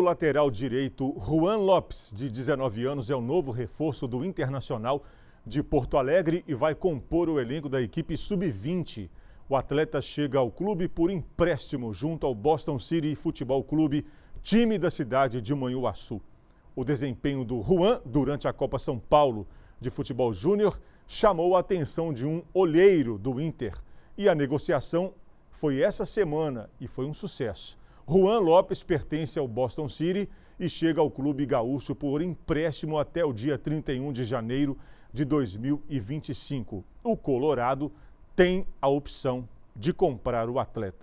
O lateral direito Juan Lopes, de 19 anos, é o novo reforço do Internacional de Porto Alegre e vai compor o elenco da equipe sub-20. O atleta chega ao clube por empréstimo junto ao Boston City Futebol Clube, time da cidade de Manhuaçu. O desempenho do Juan durante a Copa São Paulo de Futebol Júnior chamou a atenção de um olheiro do Inter e a negociação foi essa semana e foi um sucesso. Juan Lopes pertence ao Boston City e chega ao clube gaúcho por empréstimo até o dia 31 de janeiro de 2025. O Colorado tem a opção de comprar o atleta.